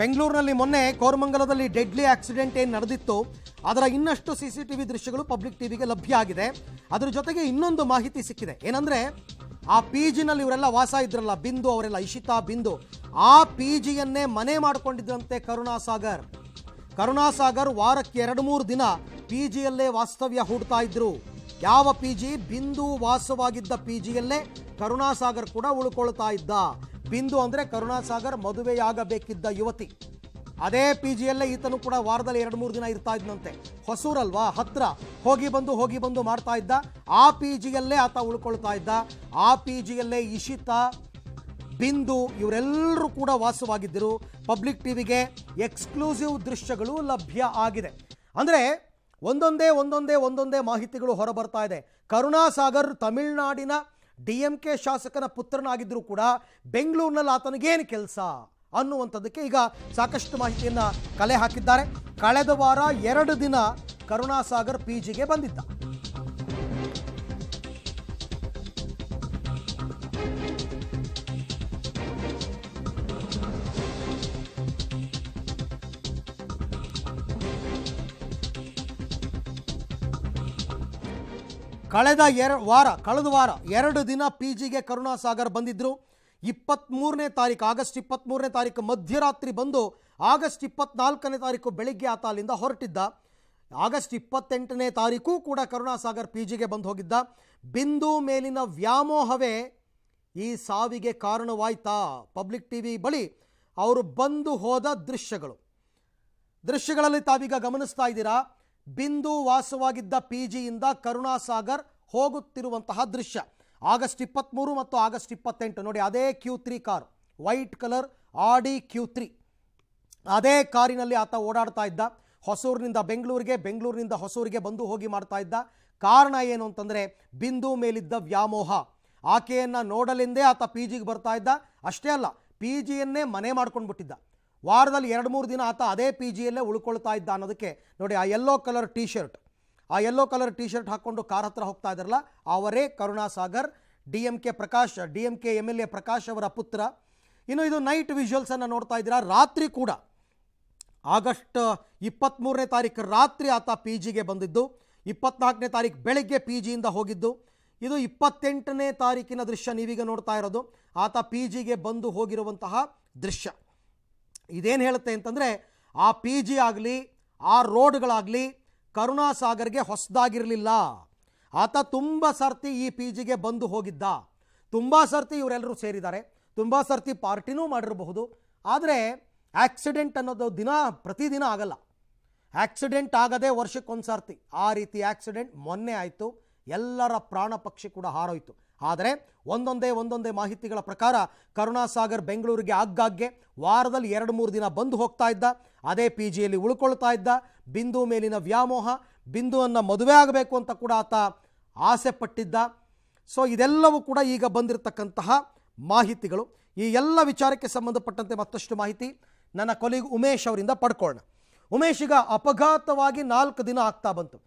ಬೆಂಗಳೂರಿನಲ್ಲಿ ಮೊನ್ನೆ ಕೋರಮಂಗಲದಲ್ಲಿ deadly accident ಏನು ನಡೆದಿತ್ತು ಅದರ ಇನ್ನಷ್ಟು ಸಿ ಸಿ ಟಿ ವಿ ದೃಶ್ಯಗಳು ಪಬ್ಲಿಕ್ ಟಿವಿಗೆ ಲಭ್ಯ ಆಗಿದೆ ಅದರ ಜೊತೆಗೆ ಇನ್ನೊಂದು ಮಾಹಿತಿ ಸಿಕ್ಕಿದೆ ಏನಂದ್ರೆ ಆ ಪಿ ಜಿನಲ್ಲಿ ಇವರೆಲ್ಲ ವಾಸ ಇದ್ರಲ್ಲ ಬಿಂದು ಅವರೆಲ್ಲ ಇಶಿತಾ ಬಿಂದು ಆ ಪಿ ಜಿಯನ್ನೇ ಮನೆ ಮಾಡಿಕೊಂಡಿದ್ದಂತೆ ಕರುಣಾಸಾಗರ್ ಕರುಣಾಸಾಗರ್ ವಾರಕ್ಕೆ ಎರಡು ಮೂರು ದಿನ ಪಿ ಜಿಯಲ್ಲೇ ವಾಸ್ತವ್ಯ ಹೂಡ್ತಾ ಇದ್ರು ಯಾವ ಪಿ ಜಿ ಬಿಂದು ವಾಸವಾಗಿದ್ದ ಪಿ ಜಿಯಲ್ಲೇ ಕರುಣಾಸಾಗರ್ ಕೂಡ ಉಳ್ಕೊಳ್ತಾ ಇದ್ದ ಬಿಂದು ಅಂದರೆ ಕರುಣಾಸಾಗರ್ ಮದುವೆಯಾಗಬೇಕಿದ್ದ ಯುವತಿ ಅದೇ ಪಿ ಜಿಯಲ್ಲೇ ಈತನು ಕೂಡ ವಾರದಲ್ಲಿ ಎರಡು ಮೂರು ದಿನ ಇರ್ತಾ ಇದ್ನಂತೆ ಹೊಸೂರಲ್ವಾ ಹತ್ರ ಹೋಗಿ ಬಂದು ಹೋಗಿ ಬಂದು ಮಾಡ್ತಾ ಇದ್ದ ಆ ಪಿ ಜಿಯಲ್ಲೇ ಆತ ಉಳ್ಕೊಳ್ತಾ ಇದ್ದ ಆ ಪಿ ಜಿಯಲ್ಲೇ ಇಶಿತ ಬಿಂದು ಇವರೆಲ್ಲರೂ ಕೂಡ ವಾಸವಾಗಿದ್ದರು ಪಬ್ಲಿಕ್ ಟಿವಿಗೆ ಎಕ್ಸ್ಕ್ಲೂಸಿವ್ ದೃಶ್ಯಗಳು ಲಭ್ಯ ಆಗಿದೆ ಅಂದರೆ ಒಂದೊಂದೇ ಒಂದೊಂದೇ ಒಂದೊಂದೇ ಮಾಹಿತಿಗಳು ಹೊರಬರ್ತಾ ಇದೆ ಕರುಣಾಸಾಗರ್ ತಮಿಳ್ನಾಡಿನ ಡಿ ಎಂ ಕೆ ಶಾಸಕನ ಪುತ್ರನಾಗಿದ್ದರೂ ಕೂಡ ಬೆಂಗಳೂರಿನಲ್ಲಿ ಆತನಿಗೇನು ಕೆಲಸ ಅನ್ನುವಂಥದ್ದಕ್ಕೆ ಈಗ ಸಾಕಷ್ಟು ಮಾಹಿತಿಯನ್ನು ಕಲೆ ಹಾಕಿದ್ದಾರೆ ಕಳೆದ ವಾರ ಎರಡು ದಿನ ಕರುಣಾಸಾಗರ್ ಪಿ ಜಿಗೆ ಬಂದಿದ್ದ ಕಳೆದ ಎರ ವಾರ ಕಳೆದ ವಾರ ಎರಡು ದಿನ ಪಿ ಜಿಗೆ ಕರುಣಾಸಾಗರ್ ಬಂದಿದ್ದರು ಇಪ್ಪತ್ತ್ಮೂರನೇ ತಾರೀಕು ಆಗಸ್ಟ್ ಇಪ್ಪತ್ತ್ಮೂರನೇ ತಾರೀಕು ಮಧ್ಯರಾತ್ರಿ ಬಂದು ಆಗಸ್ಟ್ ಇಪ್ಪತ್ತ್ನಾಲ್ಕನೇ ತಾರೀಕು ಬೆಳಿಗ್ಗೆ ಆತ ಅಲ್ಲಿಂದ ಹೊರಟಿದ್ದ ಆಗಸ್ಟ್ ಇಪ್ಪತ್ತೆಂಟನೇ ತಾರೀಕು ಕೂಡ ಕರುಣಾಸಾಗರ್ ಪಿ ಜಿಗೆ ಬಂದು ಹೋಗಿದ್ದ ಬಿಂದು ಮೇಲಿನ ವ್ಯಾಮೋಹವೇ ಈ ಸಾವಿಗೆ ಕಾರಣವಾಯ್ತಾ ಪಬ್ಲಿಕ್ ಟಿ ವಿ ಬಳಿ ಅವರು ಬಂದು ಹೋದ ದೃಶ್ಯಗಳು ದೃಶ್ಯಗಳಲ್ಲಿ ತಾವೀಗ ಗಮನಿಸ್ತಾ ಇದ್ದೀರಾ ಬಿಂದು ವಾಸವಾಗಿದ್ದ ಪಿ ಜಿಯಿಂದ ಕರುಣಾಸಾಗರ್ ಹೋಗುತ್ತಿರುವಂತಹ ದೃಶ್ಯ ಆಗಸ್ಟ್ ಇಪ್ಪತ್ತ್ಮೂರು ಮತ್ತು ಆಗಸ್ಟ್ ಇಪ್ಪತ್ತೆಂಟು ನೋಡಿ ಅದೇ Q three car white colour Audi Q three ಅದೇ ಕಾರಿನಲ್ಲಿ ಆತ ಓಡಾಡ್ತಾ ಇದ್ದ ಹೊಸೂರಿನಿಂದ ಬೆಂಗಳೂರಿಗೆ ಬೆಂಗಳೂರಿನಿಂದ ಹೊಸೂರಿಗೆ ಬಂದು ಹೋಗಿ ಮಾಡ್ತಾ ಇದ್ದ ಕಾರಣ ಏನು ಅಂತಂದರೆ ಬಿಂದು ಮೇಲಿದ್ದ ವ್ಯಾಮೋಹ ಆಕೆಯನ್ನು ನೋಡಲೆಂದೇ ಆತ ಪಿ ಜಿಗೆ ಬರ್ತಾ ಇದ್ದ ಅಷ್ಟೇ ಅಲ್ಲ ಪಿ ಜಿಯನ್ನೇ ಮನೆ ಮಾಡ್ಕೊಂಡು ಬಿಟ್ಟಿದ್ದ ವಾರದಲ್ಲಿ ಎರಡು ಮೂರು ದಿನ ಆತ ಅದೇ ಪಿ ಜಿಯಲ್ಲೇ ಉಳ್ಕೊಳ್ತಾ ಇದ್ದ ಅನ್ನೋದಕ್ಕೆ ನೋಡಿ ಆ ಯೆಲ್ಲೋ ಕಲರ್ ಟಿ ಶರ್ಟ್ ಆ ಯೆಲ್ಲೋ ಕಲರ್ ಟಿ ಶರ್ಟ್ ಹಾಕ್ಕೊಂಡು ಕಾರ್ ಹತ್ರ ಹೋಗ್ತಾ ಇದ್ರಲ್ಲ ಅವರೇ Karunasagar D M K Prakash D M K M L A Prakash ಅವರ ಪುತ್ರ ಇನ್ನು ಇದು ನೈಟ್ ವಿಜುವಲ್ಸನ್ನು ನೋಡ್ತಾ ಇದ್ದೀರಾ ರಾತ್ರಿ ಕೂಡ ಆಗಸ್ಟ್ ಇಪ್ಪತ್ತ್ಮೂರನೇ ತಾರೀಕು ರಾತ್ರಿ ಆತ ಪಿ ಜಿಗೆ ಬಂದಿದ್ದು ಇಪ್ಪತ್ನಾಲ್ಕನೇ ತಾರೀಕು ಬೆಳಗ್ಗೆ ಪಿ ಜಿಯಿಂದ ಹೋಗಿದ್ದು ಇದು ಇಪ್ಪತ್ತೆಂಟನೇ ತಾರೀಕಿನ ದೃಶ್ಯ ನೀವೀಗ ನೋಡ್ತಾ ಇರೋದು ಆತ ಪಿ ಜಿಗೆ ಬಂದು ಹೋಗಿರುವಂತಹ ದೃಶ್ಯ ಇದೇನು ಹೇಳುತ್ತೆ ಅಂತಂದರೆ ಆ ಪಿ ಜಿ ಆಗಲಿ ಆ ರೋಡ್ಗಳಾಗಲಿ ಕರುಣಾಸಾಗರ್ಗೆ ಹೊಸದಾಗಿರಲಿಲ್ಲ ಆತ ತುಂಬ ಸರ್ತಿ ಈ ಪಿ ಜಿಗೆ ಬಂದು ಹೋಗಿದ್ದ ತುಂಬ ಸರ್ತಿ ಇವರೆಲ್ಲರೂ ಸೇರಿದ್ದಾರೆ ತುಂಬ ಸರ್ತಿ ಪಾರ್ಟಿನೂ ಮಾಡಿರಬಹುದು ಆದರೆ ಆಕ್ಸಿಡೆಂಟ್ ಅನ್ನೋದು ದಿನ ಪ್ರತಿದಿನ ಆಗಲ್ಲ ಆಕ್ಸಿಡೆಂಟ್ ಆಗದೆ ವರ್ಷಕ್ಕೊಂದು ಸರ್ತಿ ಆ ರೀತಿ ಆಕ್ಸಿಡೆಂಟ್ ಮೊನ್ನೆ ಆಯಿತು ಎಲ್ಲರ ಪ್ರಾಣ ಪಕ್ಷಿ ಕೂಡ ಹಾರೋಯಿತು ಆದರೆ ಒಂದೊಂದೇ ಒಂದೊಂದೇ ಮಾಹಿತಿಗಳ ಪ್ರಕಾರ ಕರುಣಾಸಾಗರ್ ಬೆಂಗಳೂರಿಗೆ ಆಗಾಗ್ಗೆ ವಾರದಲ್ಲಿ ಎರಡು ಮೂರು ದಿನ ಬಂದು ಹೋಗ್ತಾ ಇದ್ದ ಅದೇ ಪಿ ಜಿಯಲ್ಲಿ ಉಳ್ಕೊಳ್ತಾ ಇದ್ದ ಬಿಂದು ಮೇಲಿನ ವ್ಯಾಮೋಹ ಬಿಂದುವನ್ನು ಮದುವೆ ಆಗಬೇಕು ಅಂತ ಕೂಡ ಆತ ಆಸೆ ಪಟ್ಟಿದ್ದ ಸೊ ಇದೆಲ್ಲವೂ ಕೂಡ ಈಗ ಬಂದಿರತಕ್ಕಂತಹ ಮಾಹಿತಿಗಳು ಈ ಎಲ್ಲ ವಿಚಾರಕ್ಕೆ ಸಂಬಂಧಪಟ್ಟಂತೆ ಮತ್ತಷ್ಟು ಮಾಹಿತಿ ನನ್ನ ಕೊಲೀಗ್ ಉಮೇಶ್ ಅವರಿಂದ ಪಡ್ಕೊಳ್ಳೋಣ ಉಮೇಶ್ ಈಗ ಅಪಘಾತವಾಗಿ ನಾಲ್ಕು ದಿನ ಆಗ್ತಾ ಬಂತು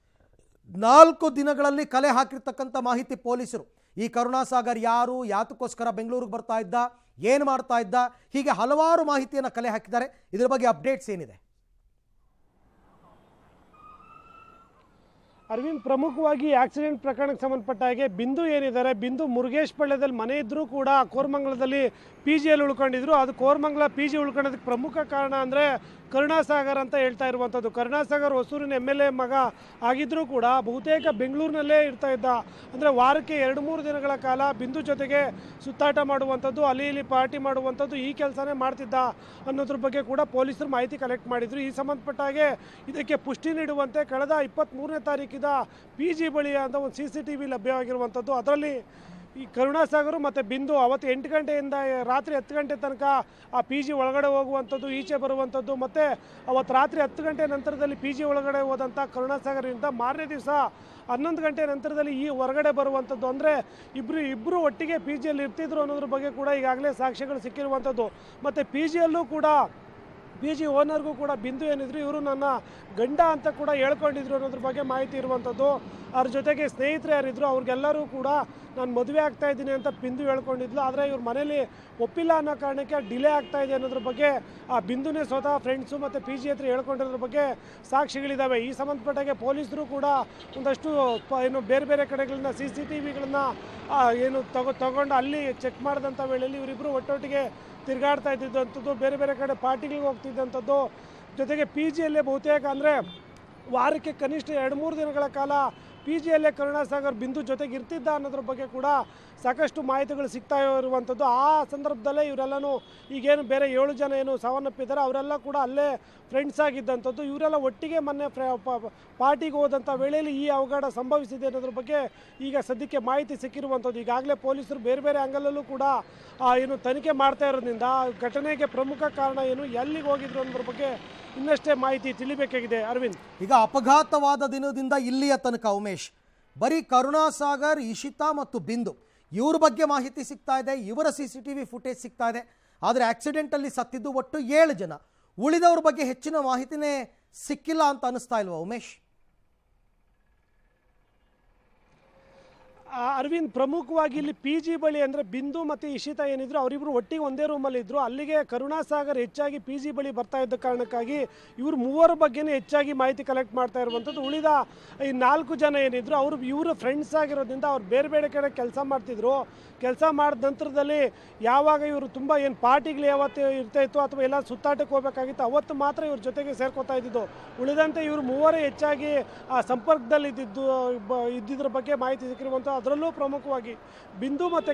ನಾಲ್ಕು ದಿನಗಳಲ್ಲಿ ಕಲೆ ಹಾಕಿರ್ತಕ್ಕಂಥ ಮಾಹಿತಿ ಪೊಲೀಸರು ಈ ಕರುಣಾಸಾಗರ್ ಯಾರು ಯಾತಕ್ಕೋಸ್ಕರ ಬೆಂಗಳೂರಿಗೆ ಬರ್ತಾ ಇದ್ದ ಏನು ಮಾಡ್ತಾ ಇದ್ದ ಹೀಗೆ ಹಲವಾರು ಮಾಹಿತಿಯನ್ನು ಕಲೆ ಹಾಕಿದ್ದಾರೆ ಇದರ ಬಗ್ಗೆ ಅಪ್ಡೇಟ್ಸ್ ಏನಿದೆ ಅರವಿಂದ್ ಪ್ರಮುಖವಾಗಿ ಆಕ್ಸಿಡೆಂಟ್ ಪ್ರಕರಣಕ್ಕೆ ಸಂಬಂಧಪಟ್ಟ ಹಾಗೆ ಬಿಂದು ಏನಿದ್ದಾರೆ ಬಿಂದು ಮುರುಗೇಶ್ ಪಳ್ಳ್ಯದಲ್ಲಿ ಮನೆ ಇದ್ದರೂ ಕೂಡ ಕೋರ್ಮಂಗಲದಲ್ಲಿ ಪಿ ಜಿಯಲ್ಲಿ ಉಳ್ಕೊಂಡಿದ್ರು ಅದು ಕೋರ್ಮಂಗಲ ಪಿ ಜಿ ಉಳ್ಕೊಳ್ಳೋದಕ್ಕೆ ಪ್ರಮುಖ ಕಾರಣ ಅಂದರೆ ಕರುಣಾಸಾಗರ್ ಅಂತ ಹೇಳ್ತಾ ಇರುವಂಥದ್ದು ಕರುಣಾಸಾಗರ್ ಹೊಸೂರಿನ ಎಮ್ ಎಲ್ ಎ ಮಗ ಆಗಿದ್ದರೂ ಕೂಡ ಬಹುತೇಕ ಬೆಂಗಳೂರಿನಲ್ಲೇ ಇರ್ತಾ ಇದ್ದ ಅಂದರೆ ವಾರಕ್ಕೆ ಎರಡು ಮೂರು ದಿನಗಳ ಕಾಲ ಬಿಂದು ಜೊತೆಗೆ ಸುತ್ತಾಟ ಮಾಡುವಂಥದ್ದು ಅಲ್ಲಿ ಇಲ್ಲಿ ಪಾರ್ಟಿ ಮಾಡುವಂಥದ್ದು ಈ ಕೆಲಸನೇ ಮಾಡ್ತಿದ್ದ ಅನ್ನೋದ್ರ ಬಗ್ಗೆ ಕೂಡ ಪೊಲೀಸರು ಮಾಹಿತಿ ಕಲೆಕ್ಟ್ ಮಾಡಿದರು ಈ ಸಂಬಂಧಪಟ್ಟ ಹಾಗೆ ಇದಕ್ಕೆ ಪುಷ್ಟಿ ನೀಡುವಂತೆ ಕಳೆದ ಮೂರನೇ ತಾರೀಕಿಂದ ಸಂಬಂಧಿಸಿದ ಪಿ ಜಿ ಬಳಿಯ ಒಂದು ಸಿ ಸಿ ಟಿ ವಿ ಲಭ್ಯವಾಗಿರುವಂಥದ್ದು ಅದರಲ್ಲಿ ಈ ಕರುಣಾಸಾಗರ್ ಮತ್ತು ಬಿಂದು ಅವತ್ತು ಎಂಟು ಗಂಟೆಯಿಂದ ರಾತ್ರಿ ಹತ್ತು ಗಂಟೆ ತನಕ ಆ ಪಿ ಜಿ ಒಳಗಡೆ ಹೋಗುವಂಥದ್ದು ಈಚೆ ಬರುವಂಥದ್ದು ಮತ್ತು ಅವತ್ತು ರಾತ್ರಿ ಹತ್ತು ಗಂಟೆ ನಂತರದಲ್ಲಿ ಪಿ ಜಿ ಒಳಗಡೆ ಹೋದಂಥ ಕರುಣಾಸಾಗರಿಂದ ಮಾರನೇ ದಿವಸ ಹನ್ನೊಂದು ಗಂಟೆ ನಂತರದಲ್ಲಿ ಈ ಹೊರಗಡೆ ಬರುವಂಥದ್ದು ಅಂದರೆ ಇಬ್ಬರು ಇಬ್ಬರು ಒಟ್ಟಿಗೆ ಪಿ ಜಿಯಲ್ಲಿ ಇರ್ತಿದ್ರು ಅನ್ನೋದ್ರ ಬಗ್ಗೆ ಕೂಡ ಈಗಾಗಲೇ ಸಾಕ್ಷ್ಯಗಳು ಸಿಕ್ಕಿರುವಂಥದ್ದು ಮತ್ತು ಪಿ ಜಿಯಲ್ಲೂ ಕೂಡ ಪಿ ಜಿ ಓನರ್ಗೂ ಕೂಡ ಬಿಂದು ಏನಿದ್ರು ಇವರು ನನ್ನ ಗಂಡ ಅಂತ ಕೂಡ ಹೇಳ್ಕೊಂಡಿದ್ರು ಅನ್ನೋದ್ರ ಬಗ್ಗೆ ಮಾಹಿತಿ ಇರುವಂಥದ್ದು ಅವ್ರ ಜೊತೆಗೆ ಸ್ನೇಹಿತರು ಯಾರಿದ್ರು ಅವ್ರಿಗೆಲ್ಲರೂ ಕೂಡ ನಾನು ಮದುವೆ ಆಗ್ತಾ ಇದ್ದೀನಿ ಅಂತ ಬಿಂದು ಹೇಳ್ಕೊಂಡಿದ್ಲು ಆದರೆ ಇವ್ರ ಮನೇಲಿ ಒಪ್ಪಿಲ್ಲ ಅನ್ನೋ ಕಾರಣಕ್ಕೆ ಡಿಲೇ ಆಗ್ತಾ ಇದೆ ಅನ್ನೋದ್ರ ಬಗ್ಗೆ ಆ ಬಿಂದುನೇ ಸ್ವತಃ ಫ್ರೆಂಡ್ಸು ಮತ್ತು ಪಿ ಜಿ ಹತ್ರ ಹೇಳ್ಕೊಂಡಿರೋದ್ರ ಬಗ್ಗೆ ಸಾಕ್ಷಿಗಳಿದ್ದಾವೆ ಈ ಸಂಬಂಧಪಟ್ಟಾಗೆ ಪೊಲೀಸರು ಕೂಡ ಒಂದಷ್ಟು ಏನು ಬೇರೆ ಬೇರೆ ಕಡೆಗಳಿಂದ ಸಿ ಸಿ ಟಿ ವಿಗಳನ್ನ ಏನು ತಗೊ ತಗೊಂಡು ಅಲ್ಲಿ ಚೆಕ್ ಮಾಡಿದಂಥ ವೇಳೆಯಲ್ಲಿ ಇವರಿಬ್ಬರು ಒಟ್ಟೊಟ್ಟಿಗೆ ತಿರುಗಾಡ್ತಾ ಇದ್ದಿದ್ದಂಥದ್ದು ಬೇರೆ ಬೇರೆ ಕಡೆ ಪಾರ್ಟಿಗಳಿಗೆ ಹೋಗ್ತಿದ್ದಂಥದ್ದು ಜೊತೆಗೆ ಪಿ ಜಿಯಲ್ಲೇ ಬಹುತೇಕ ಅಂದರೆ ವಾರಕ್ಕೆ ಕನಿಷ್ಠ ಎರಡು ಮೂರು ದಿನಗಳ ಕಾಲ ಪಿ ಜಿಯಲ್ಲೇ ಕರುಣಾಸಾಗರ್ ಬಿಂದು ಜೊತೆಗೆ ಇರ್ತಿದ್ದ ಅನ್ನೋದ್ರ ಬಗ್ಗೆ ಕೂಡ ಸಾಕಷ್ಟು ಮಾಹಿತಿಗಳು ಸಿಗ್ತಾ ಇರುವಂಥದ್ದು ಆ ಸಂದರ್ಭದಲ್ಲೇ ಇವರೆಲ್ಲನೂ ಈಗೇನು ಬೇರೆ ಏಳು ಜನ ಏನು ಸಾವನ್ನಪ್ಪಿದ್ದಾರೆ ಅವರೆಲ್ಲ ಕೂಡ ಅಲ್ಲೇ ಫ್ರೆಂಡ್ಸ್ ಆಗಿದ್ದಂಥದ್ದು ಇವರೆಲ್ಲ ಒಟ್ಟಿಗೆ ಮೊನ್ನೆ ಪಾರ್ಟಿಗೆ ಹೋದಂಥ ವೇಳೆಯಲ್ಲಿ ಈ ಅವಘಡ ಸಂಭವಿಸಿದೆ ಅನ್ನೋದ್ರ ಬಗ್ಗೆ ಈಗ ಸದ್ಯಕ್ಕೆ ಮಾಹಿತಿ ಸಿಕ್ಕಿರುವಂಥದ್ದು ಈಗಾಗಲೇ ಪೊಲೀಸರು ಬೇರೆ ಬೇರೆ ಆ್ಯಂಗಲಲ್ಲೂ ಕೂಡ ಏನು ತನಿಖೆ ಮಾಡ್ತಾ ಇರೋದ್ರಿಂದ ಘಟನೆಗೆ ಪ್ರಮುಖ ಕಾರಣ ಏನು ಎಲ್ಲಿಗೆ ಹೋಗಿದ್ರು ಅನ್ನೋದ್ರ ಬಗ್ಗೆ ಇನ್ನಷ್ಟೇ ಮಾಹಿತಿ ತಿಳಿಬೇಕಾಗಿದೆ ಅರವಿಂದ್ ಈಗ ಅಪಘಾತವಾದ ದಿನದಿಂದ ಇಲ್ಲಿಯ ತನಕ ಉಮೇಶ್ ಬರೀ ಕರುಣಾಸಾಗರ್ ಇಶಿತಾ ಮತ್ತು ಬಿಂದು ಇವ್ರ ಬಗ್ಗೆ ಮಾಹಿತಿ ಸಿಗ್ತಾ ಇದೆ ಇವರ C C T V footage ಸಿಗ್ತಾ ಇದೆ ಆದರೆ ಅಲ್ಲಿ ಸತ್ತಿದ್ದು ಒಟ್ಟು ಏಳು ಜನ ಉಳಿದವ್ರ ಬಗ್ಗೆ ಹೆಚ್ಚಿನ ಮಾಹಿತಿನೇ ಸಿಕ್ಕಿಲ್ಲ ಅಂತ ಅನಿಸ್ತಾ ಇಲ್ವಾ ಉಮೇಶ್ ಅರವಿಂದ್ ಪ್ರಮುಖವಾಗಿ ಇಲ್ಲಿ ಪಿ ಜಿ ಬಳಿ ಅಂದರೆ ಬಿಂದು ಮತ್ತು ಇಶಿತಾ ಏನಿದ್ರು ಅವರಿಬ್ಬರು ಒಟ್ಟಿಗೆ ಒಂದೇ ರೂಮಲ್ಲಿದ್ದರು ಅಲ್ಲಿಗೆ ಕರುಣಾಸಾಗರ್ ಹೆಚ್ಚಾಗಿ ಪಿ ಜಿ ಬಳಿ ಬರ್ತಾ ಇದ್ದ ಕಾರಣಕ್ಕಾಗಿ ಇವರು ಮೂವರ ಬಗ್ಗೆನೇ ಹೆಚ್ಚಾಗಿ ಮಾಹಿತಿ ಕಲೆಕ್ಟ್ ಮಾಡ್ತಾ ಇರುವಂಥದ್ದು ಉಳಿದ ಈ ನಾಲ್ಕು ಜನ ಏನಿದ್ರು ಅವರು ಇವರು ಫ್ರೆಂಡ್ಸ್ ಆಗಿರೋದ್ರಿಂದ ಅವ್ರು ಬೇರೆ ಬೇರೆ ಕಡೆ ಕೆಲಸ ಮಾಡ್ತಿದ್ರು ಕೆಲಸ ಮಾಡಿದ ನಂತರದಲ್ಲಿ ಯಾವಾಗ ಇವರು ತುಂಬ ಏನು ಪಾರ್ಟಿಗಳು ಯಾವತ್ತು ಇರ್ತಾ ಇತ್ತು ಅಥವಾ ಎಲ್ಲ ಸುತ್ತಾಟಕ್ಕೆ ಹೋಗಬೇಕಾಗಿತ್ತು ಅವತ್ತು ಮಾತ್ರ ಇವ್ರ ಜೊತೆಗೆ ಸೇರ್ಕೋತಾ ಇದ್ದಿದ್ದು ಉಳಿದಂತೆ ಇವರು ಮೂವರೇ ಹೆಚ್ಚಾಗಿ ಆ ಸಂಪರ್ಕದಲ್ಲಿ ಇದ್ದಿದ್ದು ಇದ್ದಿದ್ರ ಬಗ್ಗೆ ಮಾಹಿತಿ ಸಿಕ್ಕಿರುವಂಥ ಅದರಲ್ಲೂ ಪ್ರಮುಖವಾಗಿ ಬಿಂದು ಮತ್ತು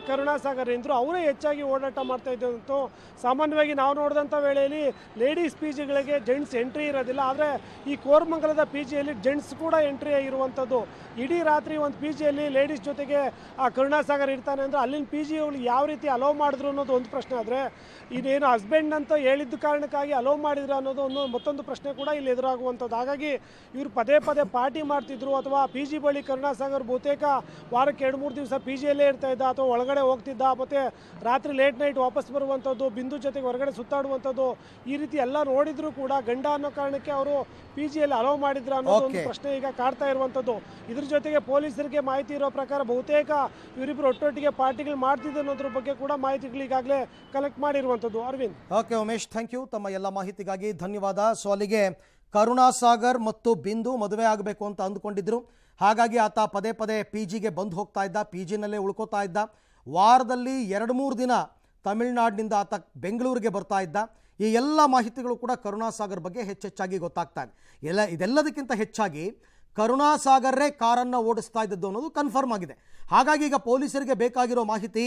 ಎಂದರು ಅವರೇ ಹೆಚ್ಚಾಗಿ ಓಡಾಟ ಮಾಡ್ತಾ ಇದ್ದಂತೂ ಸಾಮಾನ್ಯವಾಗಿ ನಾವು ನೋಡಿದಂಥ ವೇಳೆಯಲ್ಲಿ ಲೇಡೀಸ್ ಪಿ ಜಿಗಳಿಗೆ ಜೆಂಟ್ಸ್ ಎಂಟ್ರಿ ಇರೋದಿಲ್ಲ ಆದರೆ ಈ ಕೋರ್ಮಂಗಲದ ಪಿ ಜಿಯಲ್ಲಿ ಜೆಂಟ್ಸ್ ಕೂಡ ಎಂಟ್ರಿ ಆಗಿರುವಂಥದ್ದು ಇಡೀ ರಾತ್ರಿ ಒಂದು ಪಿ ಜಿಯಲ್ಲಿ ಲೇಡೀಸ್ ಜೊತೆಗೆ ಆ ಕರುಣಾಸಾಗರ್ ಇರ್ತಾನೆ ಅಂದರೆ ಅಲ್ಲಿನ ಪಿ ಜಿಗಳು ಯಾವ ರೀತಿ ಅಲೋವ್ ಮಾಡಿದ್ರು ಅನ್ನೋದು ಒಂದು ಪ್ರಶ್ನೆ ಆದರೆ ಇದೇನು ಹಸ್ಬೆಂಡ್ ಅಂತ ಹೇಳಿದ್ದ ಕಾರಣಕ್ಕಾಗಿ ಅಲೋವ್ ಮಾಡಿದ್ರು ಅನ್ನೋದು ಒಂದು ಮತ್ತೊಂದು ಪ್ರಶ್ನೆ ಕೂಡ ಇಲ್ಲಿ ಎದುರಾಗುವಂಥದ್ದು ಹಾಗಾಗಿ ಇವರು ಪದೇ ಪದೇ ಪಾರ್ಟಿ ಮಾಡ್ತಿದ್ರು ಅಥವಾ ಪಿ ಜಿ ಬಳಿ ಕರುಣಾಸಾಗರ್ ಬಹುತೇಕ ವಾರಕ್ಕೆ ವಾರಕ್ಕೆ ಎರಡು ಮೂರು ದಿವಸ ಪಿ ಜಿಯಲ್ಲೇ ಇರ್ತಾ ಇದ್ದ ಅಥವಾ ಒಳಗಡೆ ಹೋಗ್ತಿದ್ದ ಮತ್ತೆ ರಾತ್ರಿ ಲೇಟ್ ನೈಟ್ ವಾಪಸ್ ಬರುವಂಥದ್ದು ಬಿಂದು ಜೊತೆಗೆ ಹೊರಗಡೆ ಸುತ್ತಾಡುವಂಥದ್ದು ಈ ರೀತಿ ಎಲ್ಲ ನೋಡಿದ್ರು ಕೂಡ ಗಂಡ ಅನ್ನೋ ಕಾರಣಕ್ಕೆ ಅವರು ಪಿ ಜಿಯಲ್ಲಿ ಅಲೋ ಮಾಡಿದ್ರ ಅನ್ನೋದು ಒಂದು ಪ್ರಶ್ನೆ ಈಗ ಕಾಡ್ತಾ ಇರುವಂಥದ್ದು ಇದ್ರ ಜೊತೆಗೆ ಪೊಲೀಸರಿಗೆ ಮಾಹಿತಿ ಇರೋ ಪ್ರಕಾರ ಬಹುತೇಕ ಇವರಿಬ್ಬರು ಒಟ್ಟೊಟ್ಟಿಗೆ ಪಾರ್ಟಿಗಳು ಮಾಡ್ತಿದ್ದೆ ಅನ್ನೋದ್ರ ಬಗ್ಗೆ ಕೂಡ ಮಾಹಿತಿಗಳು ಈಗಾಗಲೇ ಕಲೆಕ್ಟ್ ಮಾಡಿರುವಂಥದ್ದು Arvind okay Umesh thank you ತಮ್ಮ ಎಲ್ಲ ಮಾಹಿತಿಗಾಗಿ ಧನ್ಯವಾದ ಸೊ ಅಲ್ಲಿಗೆ ಕರುಣಾ ಮತ್ತು ಬಿಂದು ಮದುವೆ ಆಗಬೇಕು ಅಂತ ಅಂದ್ಕೊಂಡಿದ್ರು ಹಾಗಾಗಿ ಆತ ಪದೇ ಪದೇ ಪಿ ಜಿಗೆ ಬಂದು ಹೋಗ್ತಾ ಇದ್ದ ಪಿ ಜಿನಲ್ಲೇ ಉಳ್ಕೋತಾ ಇದ್ದ ವಾರದಲ್ಲಿ ಎರಡು ಮೂರು ದಿನ ತಮಿಳುನಾಡಿನಿಂದ ಆತ ಬೆಂಗಳೂರಿಗೆ ಬರ್ತಾ ಇದ್ದ ಈ ಎಲ್ಲ ಮಾಹಿತಿಗಳು ಕೂಡ ಕರುಣಾಸಾಗರ್ ಬಗ್ಗೆ ಹೆಚ್ಚೆಚ್ಚಾಗಿ ಗೊತ್ತಾಗ್ತಾ ಇದೆ ಎಲ್ಲ ಇದೆಲ್ಲದಕ್ಕಿಂತ ಹೆಚ್ಚಾಗಿ ಕರುಣಾಸಾಗರ್ರೇ ಕಾರನ್ನು ಓಡಿಸ್ತಾ ಇದ್ದದ್ದು ಅನ್ನೋದು ಕನ್ಫರ್ಮ್ ಆಗಿದೆ ಹಾಗಾಗಿ ಈಗ ಪೊಲೀಸರಿಗೆ ಬೇಕಾಗಿರೋ ಮಾಹಿತಿ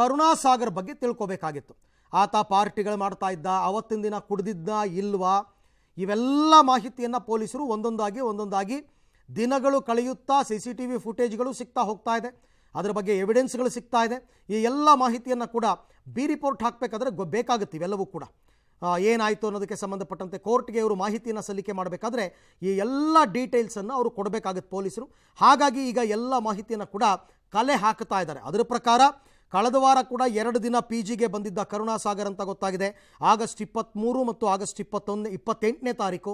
ಕರುಣಾಸಾಗರ್ ಬಗ್ಗೆ ತಿಳ್ಕೋಬೇಕಾಗಿತ್ತು ಆತ ಪಾರ್ಟಿಗಳು ಮಾಡ್ತಾ ಇದ್ದ ಅವತ್ತಿನ ದಿನ ಕುಡಿದಿದ್ದ ಇಲ್ವಾ ಇವೆಲ್ಲ ಮಾಹಿತಿಯನ್ನು ಪೊಲೀಸರು ಒಂದೊಂದಾಗಿ ಒಂದೊಂದಾಗಿ ದಿನಗಳು ಕಳೆಯುತ್ತಾ ಸಿ ಸಿ ಟಿ ವಿ ಫುಟೇಜ್ಗಳು ಸಿಗ್ತಾ ಹೋಗ್ತಾ ಇದೆ ಅದರ ಬಗ್ಗೆ ಎವಿಡೆನ್ಸ್ಗಳು ಸಿಗ್ತಾ ಇದೆ ಈ ಎಲ್ಲ ಮಾಹಿತಿಯನ್ನು ಕೂಡ ಬಿ ರಿಪೋರ್ಟ್ ಹಾಕಬೇಕಾದ್ರೆ ಬೇಕಾಗುತ್ತೆ ಇವೆಲ್ಲವೂ ಕೂಡ ಏನಾಯಿತು ಅನ್ನೋದಕ್ಕೆ ಸಂಬಂಧಪಟ್ಟಂತೆ ಕೋರ್ಟ್ಗೆ ಅವರು ಮಾಹಿತಿಯನ್ನು ಸಲ್ಲಿಕೆ ಮಾಡಬೇಕಾದ್ರೆ ಈ ಎಲ್ಲ ಡೀಟೇಲ್ಸನ್ನು ಅವರು ಕೊಡಬೇಕಾಗುತ್ತೆ ಪೊಲೀಸರು ಹಾಗಾಗಿ ಈಗ ಎಲ್ಲ ಮಾಹಿತಿಯನ್ನು ಕೂಡ ಕಲೆ ಹಾಕ್ತಾ ಇದ್ದಾರೆ ಅದರ ಪ್ರಕಾರ ಕಳೆದ ವಾರ ಕೂಡ ಎರಡು ದಿನ ಪಿ ಜಿಗೆ ಬಂದಿದ್ದ ಕರುಣಾಸಾಗರ್ ಅಂತ ಗೊತ್ತಾಗಿದೆ ಆಗಸ್ಟ್ ಇಪ್ಪತ್ತ್ಮೂರು ಮತ್ತು ಆಗಸ್ಟ್ ಇಪ್ಪತ್ತೊಂದು ಇಪ್ಪತ್ತೆಂಟನೇ ತಾರೀಕು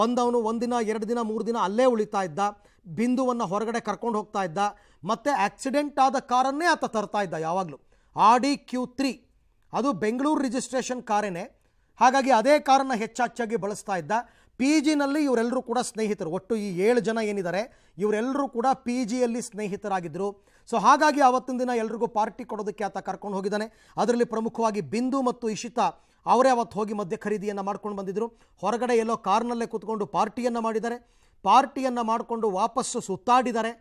ಬಂದವನು ಒಂದಿನ ಎರಡು ದಿನ ಮೂರು ದಿನ ಅಲ್ಲೇ ಉಳಿತಾ ಇದ್ದ ಬಿಂದುವನ್ನು ಹೊರಗಡೆ ಕರ್ಕೊಂಡು ಹೋಗ್ತಾ ಇದ್ದ ಮತ್ತು ಆಕ್ಸಿಡೆಂಟ್ ಆದ ಕಾರನ್ನೇ ಆತ ತರ್ತಾ ಇದ್ದ ಯಾವಾಗಲೂ ಡಿ ಕ್ಯೂ ತ್ರೀ ಅದು ಬೆಂಗಳೂರು ರಿಜಿಸ್ಟ್ರೇಷನ್ ಕಾರೇನೆ ಹಾಗಾಗಿ ಅದೇ ಕಾರನ್ನು ಹೆಚ್ಚಾಚ್ಚಾಗಿ ಬಳಸ್ತಾ ಇದ್ದ ಪಿ ಜಿನಲ್ಲಿ ಇವರೆಲ್ಲರೂ ಕೂಡ ಸ್ನೇಹಿತರು ಒಟ್ಟು ಈ ಏಳು ಜನ ಏನಿದ್ದಾರೆ ಇವರೆಲ್ಲರೂ ಕೂಡ ಪಿ ಜಿಯಲ್ಲಿ ಸ್ನೇಹಿತರಾಗಿದ್ದರು ಸೊ ಹಾಗಾಗಿ ಆವತ್ತಿನ ದಿನ ಎಲ್ರಿಗೂ ಪಾರ್ಟಿ ಕೊಡೋದಕ್ಕೆ ಆತ ಕರ್ಕೊಂಡು ಹೋಗಿದ್ದಾನೆ ಅದರಲ್ಲಿ ಪ್ರಮುಖವಾಗಿ ಬಿಂದು ಮತ್ತು ಇಶಿತಾ ಅವರೇ ಅವತ್ತು ಹೋಗಿ ಮದ್ಯ ಖರೀದಿಯನ್ನು ಮಾಡ್ಕೊಂಡು ಬಂದಿದ್ದರು ಹೊರಗಡೆ ಎಲ್ಲೋ ಕಾರ್ನಲ್ಲೇ ಕೂತ್ಕೊಂಡು ಪಾರ್ಟಿಯನ್ನು ಮಾಡಿದ್ದಾರೆ ಪಾರ್ಟಿಯನ್ನು ಮಾಡಿಕೊಂಡು ವಾಪಸ್ಸು ಸುತ್ತಾಡಿದ್ದಾರೆ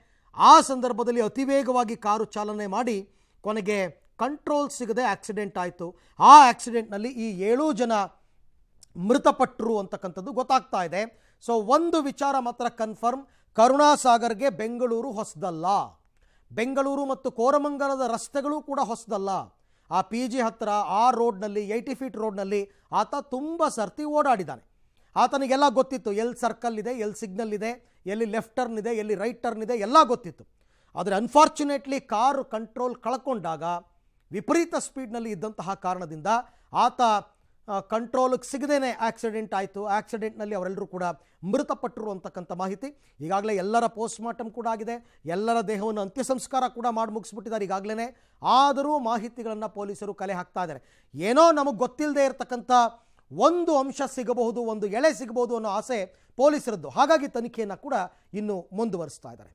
ಆ ಸಂದರ್ಭದಲ್ಲಿ ಅತಿ ವೇಗವಾಗಿ ಕಾರು ಚಾಲನೆ ಮಾಡಿ ಕೊನೆಗೆ ಕಂಟ್ರೋಲ್ ಸಿಗದೆ ಆಕ್ಸಿಡೆಂಟ್ ಆಯಿತು ಆ ಆಕ್ಸಿಡೆಂಟ್ನಲ್ಲಿ ಈ ಏಳು ಜನ ಮೃತಪಟ್ಟರು ಅಂತಕ್ಕಂಥದ್ದು ಗೊತ್ತಾಗ್ತಾ ಇದೆ ಸೊ ಒಂದು ವಿಚಾರ ಮಾತ್ರ ಕನ್ಫರ್ಮ್ ಕರುಣಾಸಾಗರ್ಗೆ ಬೆಂಗಳೂರು ಹೊಸದಲ್ಲ ಬೆಂಗಳೂರು ಮತ್ತು ಕೋರಮಂಗಲದ ರಸ್ತೆಗಳು ಕೂಡ ಹೊಸದಲ್ಲ ಆ ಪಿ ಜಿ ಹತ್ತಿರ ಆ ರೋಡ್ನಲ್ಲಿ ಏಯ್ಟಿ ಫೀಟ್ ರೋಡ್ನಲ್ಲಿ ಆತ ತುಂಬ ಸರ್ತಿ ಓಡಾಡಿದ್ದಾನೆ ಆತನಿಗೆಲ್ಲ ಗೊತ್ತಿತ್ತು ಎಲ್ಲಿ ಸರ್ಕಲ್ ಇದೆ ಎಲ್ಲಿ ಸಿಗ್ನಲ್ ಇದೆ ಎಲ್ಲಿ ಲೆಫ್ಟ್ ಟರ್ನ್ ಇದೆ ಎಲ್ಲಿ ರೈಟ್ ಟರ್ನ್ ಇದೆ ಎಲ್ಲ ಗೊತ್ತಿತ್ತು ಆದರೆ ಅನ್ಫಾರ್ಚುನೇಟ್ಲಿ ಕಾರು ಕಂಟ್ರೋಲ್ ಕಳ್ಕೊಂಡಾಗ ವಿಪರೀತ ಸ್ಪೀಡ್ನಲ್ಲಿ ಇದ್ದಂತಹ ಕಾರಣದಿಂದ ಆತ ಕಂಟ್ರೋಲ್ಗೆ ಸಿಗದೇನೆ ಆಕ್ಸಿಡೆಂಟ್ ಆಯಿತು ಆಕ್ಸಿಡೆಂಟ್ನಲ್ಲಿ ಅವರೆಲ್ಲರೂ ಕೂಡ ಮೃತಪಟ್ಟರು ಅಂತಕ್ಕಂಥ ಮಾಹಿತಿ ಈಗಾಗಲೇ ಎಲ್ಲರ ಪೋಸ್ಟ್ ಮಾರ್ಟಮ್ ಕೂಡ ಆಗಿದೆ ಎಲ್ಲರ ದೇಹವನ್ನು ಅಂತ್ಯ ಸಂಸ್ಕಾರ ಕೂಡ ಮಾಡಿ ಮುಗಿಸ್ಬಿಟ್ಟಿದ್ದಾರೆ ಈಗಾಗಲೇ ಆದರೂ ಮಾಹಿತಿಗಳನ್ನು ಪೊಲೀಸರು ಕಲೆ ಹಾಕ್ತಾ ಇದ್ದಾರೆ ಏನೋ ನಮಗೆ ಗೊತ್ತಿಲ್ಲದೆ ಇರತಕ್ಕಂಥ ಒಂದು ಅಂಶ ಸಿಗಬಹುದು ಒಂದು ಎಳೆ ಸಿಗಬಹುದು ಅನ್ನೋ ಆಸೆ ಪೊಲೀಸರದ್ದು ಹಾಗಾಗಿ ತನಿಖೆಯನ್ನು ಕೂಡ ಇನ್ನು ಮುಂದುವರಿಸ್ತಾ ಇದ್ದಾರೆ